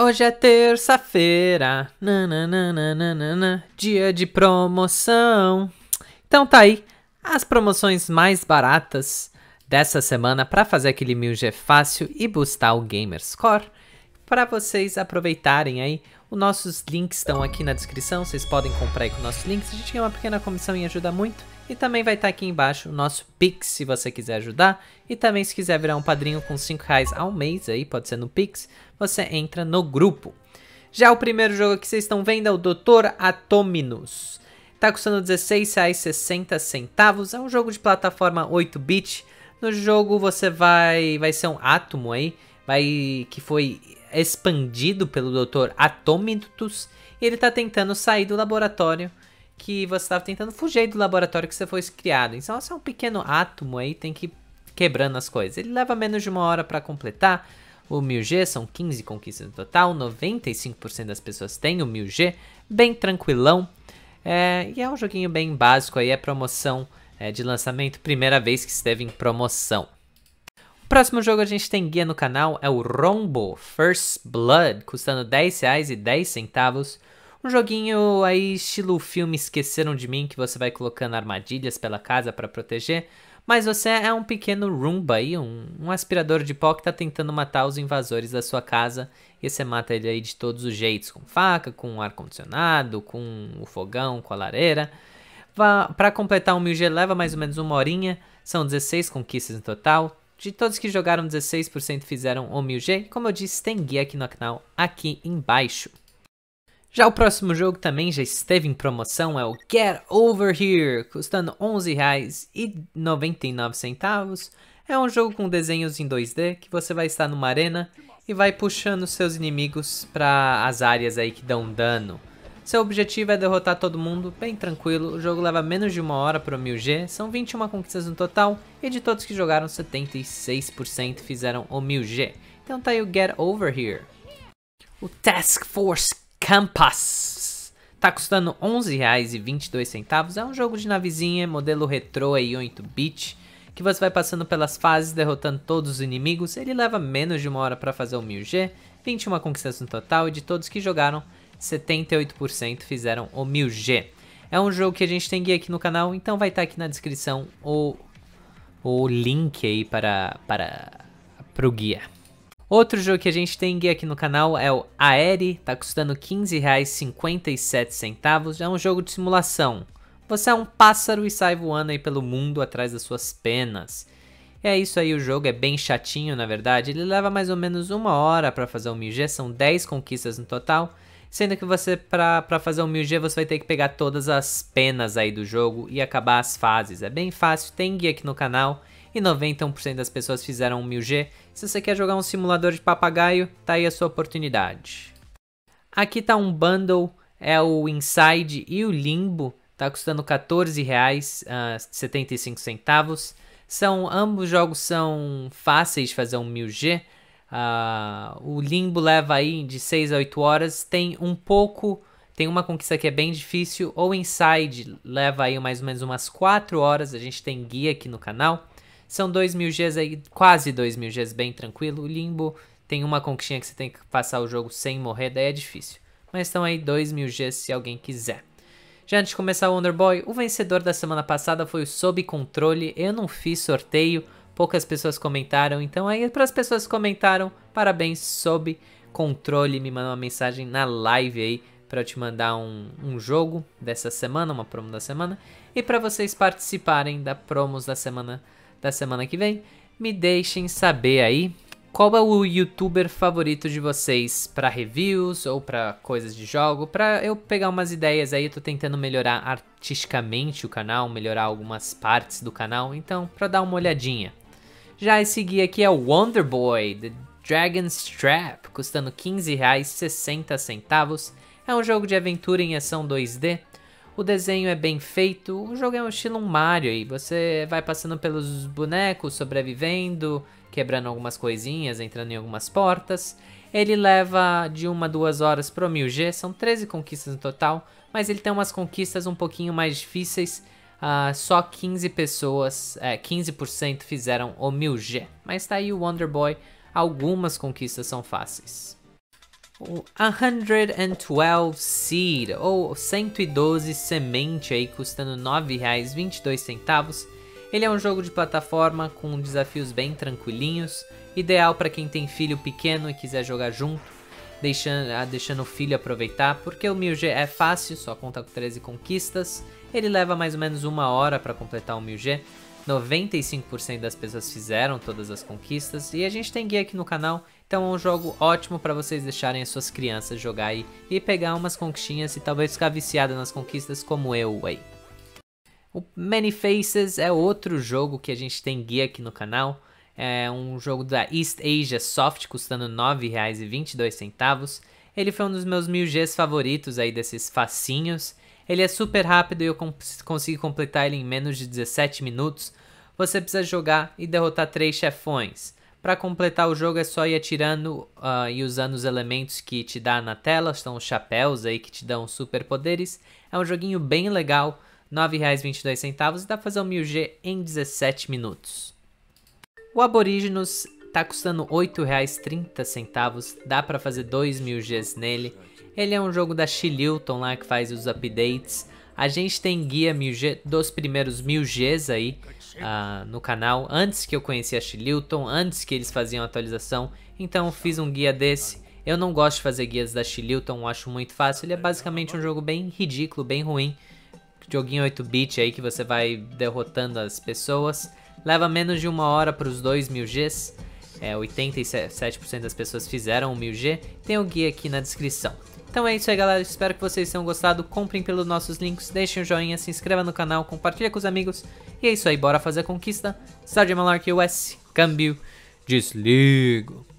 Hoje é terça-feira, dia de promoção. Então tá aí as promoções mais baratas dessa semana para fazer aquele mil G é fácil e boostar o Gamer Score para vocês aproveitarem aí. Os nossos links estão aqui na descrição, vocês podem comprar aí com nossos links. A gente ganha uma pequena comissão e ajuda muito. E também vai estar tá aqui embaixo o nosso Pix, se você quiser ajudar. E também se quiser virar um padrinho com 5 reais ao mês, aí pode ser no Pix, você entra no grupo. Já o primeiro jogo que vocês estão vendo é o Dr. Atominus. Tá custando centavos É um jogo de plataforma 8-bit. No jogo você vai... vai ser um átomo aí. Vai... que foi expandido pelo Dr. Atominus. E ele tá tentando sair do laboratório que você estava tentando fugir do laboratório que você foi criado. Então, se é um pequeno átomo aí, tem que ir quebrando as coisas. Ele leva menos de uma hora para completar. O 1000G são 15 conquistas no total, 95% das pessoas têm o 1000G, bem tranquilão. É, e é um joguinho bem básico aí, é promoção é, de lançamento, primeira vez que esteve em promoção. O próximo jogo a gente tem guia no canal é o Rombo First Blood, custando R$10,10. Um joguinho aí estilo filme Esqueceram de Mim, que você vai colocando armadilhas pela casa para proteger, mas você é um pequeno Roomba aí, um, um, aspirador de pó que tá tentando matar os invasores da sua casa e você mata ele aí de todos os jeitos, com faca, com ar-condicionado, com o fogão, com a lareira. Para completar o um milge leva mais ou menos uma horinha, são 16 conquistas no total. De todos que jogaram, 16% fizeram o 1000G. Como eu disse, tem guia aqui no canal, aqui embaixo. Já o próximo jogo também já esteve em promoção, é o Get Over Here, custando R$ 11,99. É um jogo com desenhos em 2D que você vai estar numa arena e vai puxando seus inimigos para as áreas aí que dão dano. Seu objetivo é derrotar todo mundo, bem tranquilo, o jogo leva menos de uma hora para o 1000G, são 21 conquistas no total, e de todos que jogaram, 76% fizeram o 1000G. Então tá aí o Get Over Here. O Task Force Campas. Tá custando R$ 11,22. É um jogo de navezinha, modelo retrô aí 8-bit, que você vai passando pelas fases, derrotando todos os inimigos. Ele leva menos de uma hora para fazer o 1000G, 21 conquistas no total e de todos que jogaram, 78% fizeram o 1000G. É um jogo que a gente tem guia aqui no canal, então vai estar tá aqui na descrição o, o link aí para, para, para o guia. Outro jogo que a gente tem aqui no canal é o Aeri, tá custando R$15,57, é um jogo de simulação. Você é um pássaro e sai voando aí pelo mundo atrás das suas penas. É isso aí, o jogo é bem chatinho na verdade, ele leva mais ou menos uma hora para fazer o 1000G, são 10 conquistas no total, sendo que você para fazer o 1000G você vai ter que pegar todas as penas aí do jogo e acabar as fases. É bem fácil, tem guia aqui no canal e 91% das pessoas fizeram 1000G. Se você quer jogar um simulador de papagaio, tá aí a sua oportunidade. Aqui tá um bundle, é o Inside e o Limbo, tá custando R$14,75. Uh, ah, são, ambos jogos são fáceis de fazer um 1000G. Uh, ah, o Limbo leva aí de 6 a 8 horas, tem um pouco... Tem uma conquista que é bem difícil. O Inside leva aí mais ou menos umas 4 horas. A gente tem guia aqui no canal. São dois mil Gs aí, quase dois mil Gs bem tranquilo. Limbo tem uma conquistinha que você tem que passar o jogo sem morrer, daí é difícil. Mas estão aí dois mil Gs se alguém quiser. Já antes de começar o Wonder Boy, o vencedor da semana passada foi o Sob Controle. Eu não fiz sorteio, poucas pessoas comentaram. Então aí para as pessoas que comentaram, parabéns Sob Controle. Me mandou uma mensagem na live aí para eu te mandar um, um, jogo dessa semana, uma promo da semana. E para vocês participarem da promos da semana passada da semana que vem. Me deixem saber aí qual é o youtuber favorito de vocês para reviews ou para coisas de jogo, para eu pegar umas ideias aí, eu tô tentando melhorar artisticamente o canal, melhorar algumas partes do canal, então para dar uma olhadinha. Já esse guia aqui é o Wonder Boy The Dragon's Trap, custando centavos É um jogo de aventura em ação 2D o desenho é bem feito, o jogo é um estilo Mario aí. você vai passando pelos bonecos, sobrevivendo, quebrando algumas coisinhas, entrando em algumas portas. Ele leva de uma a duas horas pro 1000G, são 13 conquistas no total, mas ele tem umas conquistas um pouquinho mais difíceis, uh, só 15 pessoas, é, 15% fizeram o 1000G. Mas tá aí o Wonder Boy, algumas conquistas são fáceis. 112 seed, ou 112 semente aí, custando R$ 9,22. Ele é um jogo de plataforma com desafios bem tranquilinhos, ideal para quem tem filho pequeno e quiser jogar junto, deixando, ah, deixando o filho aproveitar, porque o mil g é fácil, só conta com 13 conquistas, ele leva mais ou menos uma hora para completar o mil g 95% das pessoas fizeram todas as conquistas e a gente tem guia aqui no canal, então é um jogo ótimo para vocês deixarem as suas crianças jogar aí e pegar umas conquistinhas e talvez ficar viciada nas conquistas como eu aí. O Many Faces é outro jogo que a gente tem guia aqui no canal, é um jogo da East Asia Soft custando R$ 9,22. Ele foi um dos meus mil Gs favoritos aí desses facinhos ele é super rápido e eu cons consegui completar ele em menos de 17 minutos. Você precisa jogar e derrotar três chefões. Para completar o jogo é só ir atirando uh, e usando os elementos que te dá na tela, São os chapéus aí que te dão superpoderes. É um joguinho bem legal, R$ 9,22 e dá para fazer um 1000G em 17 minutos. O Aborígenos está custando R$ 8,30, dá para fazer 2 mil Gs nele. Ele é um jogo da Shilton lá que faz os updates. A gente tem guia 1000G, dos primeiros 1000Gs aí uh, no canal, antes que eu conhecia a Shilton, antes que eles faziam atualização. Então eu fiz um guia desse. Eu não gosto de fazer guias da Shilton, acho muito fácil. Ele é basicamente um jogo bem ridículo, bem ruim. Joguinho 8-bit aí que você vai derrotando as pessoas. Leva menos de uma hora para os 2000Gs. É, 87% das pessoas fizeram o 1000G. Tem o guia aqui na descrição. Então é isso aí, galera. Espero que vocês tenham gostado. Comprem pelos nossos links, deixem um joinha, se inscreva no canal, compartilha com os amigos. E é isso aí, bora fazer a conquista. Sardia Malark US, câmbio, desligo.